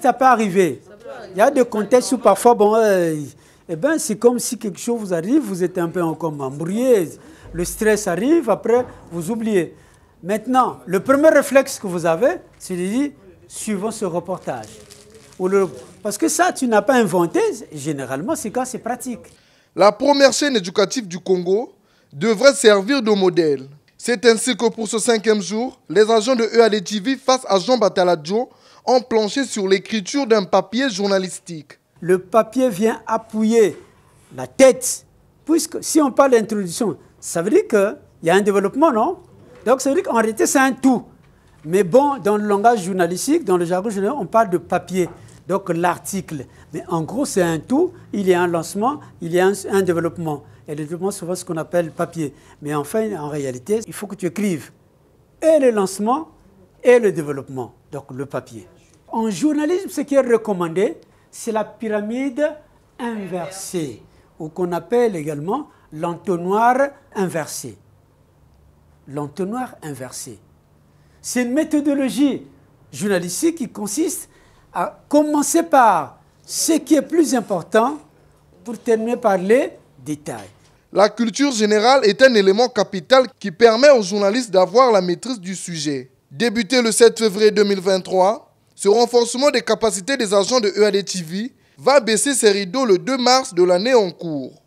Ça pas arrivé. Il y a des contextes où parfois, bon, euh, eh ben, c'est comme si quelque chose vous arrive, vous êtes un peu encore embrouillé, le stress arrive, après, vous oubliez. Maintenant, le premier réflexe que vous avez, c'est de dire, suivons ce reportage. Parce que ça, tu n'as pas inventé, généralement, c'est quand c'est pratique. La première chaîne éducative du Congo devrait servir de modèle. C'est ainsi que pour ce cinquième jour, les agents de EAD face à Jean Bataladjo en planché sur l'écriture d'un papier journalistique. Le papier vient appuyer la tête, puisque si on parle d'introduction, ça veut dire qu'il y a un développement, non Donc ça veut dire qu'en réalité, c'est un tout. Mais bon, dans le langage journalistique, dans le jargon on parle de papier, donc l'article. Mais en gros, c'est un tout. Il y a un lancement, il y a un, développement. Et le développement, souvent, ce qu'on appelle papier. Mais enfin, en réalité, il faut que tu écrives et le lancement et le développement, donc le papier. En journalisme, ce qui est recommandé, c'est la pyramide inversée, ou qu'on appelle également l'entonnoir inversé. L'entonnoir inversé. C'est une méthodologie journalistique qui consiste à commencer par ce qui est plus important pour terminer par les détails. La culture générale est un élément capital qui permet aux journalistes d'avoir la maîtrise du sujet. Débuté le 7 février 2023, ce renforcement des capacités des agents de EAD TV va baisser ses rideaux le 2 mars de l'année en cours.